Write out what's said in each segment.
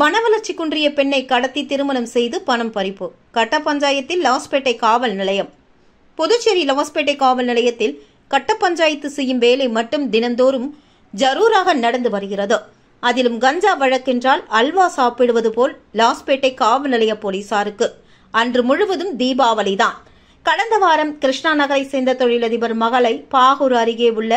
மனவளர்ச்சி குன்றிய பெண்ணை கடத்தி திருமணம் செய்து பணம் பறிப்பு கட்ட பஞ்சாயத்தில் லாஸ்பேட்டை காவல் நிலையம் புதுச்சேரி லாஸ்பேட்டை காவல் நிலையத்தில் கட்ட பஞ்சாயத்து செய்யும் வேலை மட்டும் தினந்தோறும் ஜரூராக நடந்து வருகிறது அதிலும் கஞ்சா வழக்கென்றால் அல்வா சாப்பிடுவது போல் லாஸ்பேட்டை காவல் நிலைய போலீசாருக்கு அன்று முழுவதும் தீபாவளி தான் கடந்த வாரம் கிருஷ்ணா நகரை சேர்ந்த தொழிலதிபர் மகளை பாகூர் அருகே உள்ள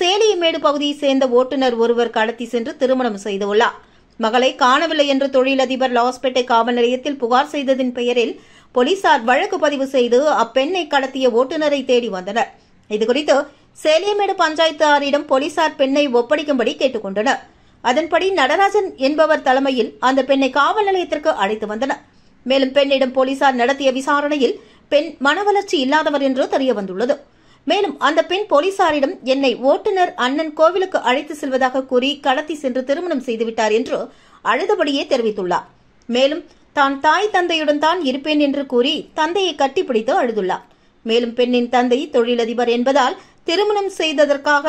சேலியமேடு பகுதியை சேர்ந்த ஓட்டுநர் ஒருவர் கடத்தி சென்று திருமணம் செய்துள்ளார் மகளை காணவில்லை என்று தொழிலதிபர் லாஸ்பேட்டை காவல் நிலையத்தில் புகார் செய்ததின் பெயரில் போலீசார் வழக்கு பதிவு செய்து அப்பெண்ணை கடத்திய ஓட்டுநரை தேடி வந்தனர் இதுகுறித்து சேலியமேடு பஞ்சாயத்தாரிடம் போலீசார் பெண்ணை ஒப்படைக்கும்படி கொண்டனர் அதன்படி நடராஜன் என்பவர் தலைமையில் அந்த பெண்ணை காவல் நிலையத்திற்கு அழைத்து வந்தனர் மேலும் பெண்ணிடம் போலீசார் நடத்திய விசாரணையில் பெண் மனவளர்ச்சி இல்லாதவர் என்று தெரிய வந்துள்ளது மேலும் அந்த பெண் போலீசாரிடம் என்னை ஓட்டுநர் அண்ணன் கோவிலுக்கு அழைத்து செல்வதாக கூறி கடத்தி சென்று திருமணம் செய்துவிட்டார் என்று அழுதபடியே தெரிவித்துள்ளார் மேலும் தான் தாய் தந்தையுடன் தான் இருப்பேன் என்று கூறி தந்தையை கட்டிப்பிடித்து அழுதுள்ளார் மேலும் பெண்ணின் தந்தை தொழிலதிபர் என்பதால் திருமணம் செய்ததற்காக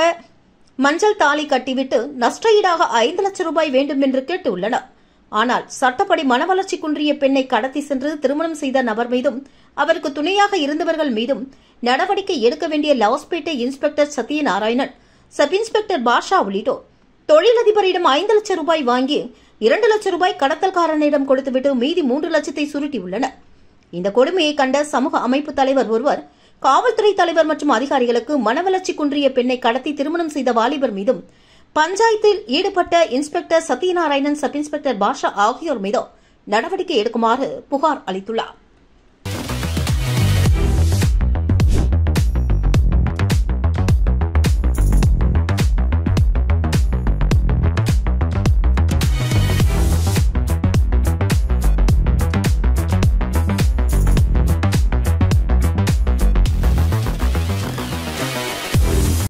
மஞ்சள் தாலி கட்டிவிட்டு நஷ்டஈடாக ஐந்து லட்சம் ரூபாய் வேண்டும் என்று கேட்டுள்ளனர் ஆனால் சட்டப்படி மனவளர்ச்சி குன்றிய பெண்ணை கடத்தி சென்று திருமணம் செய்த நபர் மீதும் அவருக்கு துணையாக இருந்தவர்கள் மீதும் நடவடிக்கை எடுக்க வேண்டிய Lawspet inspector Sathyanarayanan sub inspector Basha உள்ளிட்டோர் தொழிலதிபரிடம் ஐந்து லட்சம் ரூபாய் வாங்கி இரண்டு லட்சம் ரூபாய் கடத்தல்காரனிடம் கொடுத்துவிட்டு மீதி மூன்று லட்சத்தை சுருட்டியுள்ளனர் இந்த கொடுமையை கண்ட சமூக அமைப்பு தலைவர் ஒருவர் காவல்துறை தலைவர் மற்றும் அதிகாரிகளுக்கு மனவளர்ச்சி குன்றிய பெண்ணை கடத்தி திருமணம் செய்த வாலிபர் மீதும் பஞ்சாயத்தில் ஈடுபட்ட inspector Sathyanarayanan sub inspector Basha ஆகியோர் மீதும் நடவடிக்கை எடுக்குமாறு புகார் அளித்துள்ளார்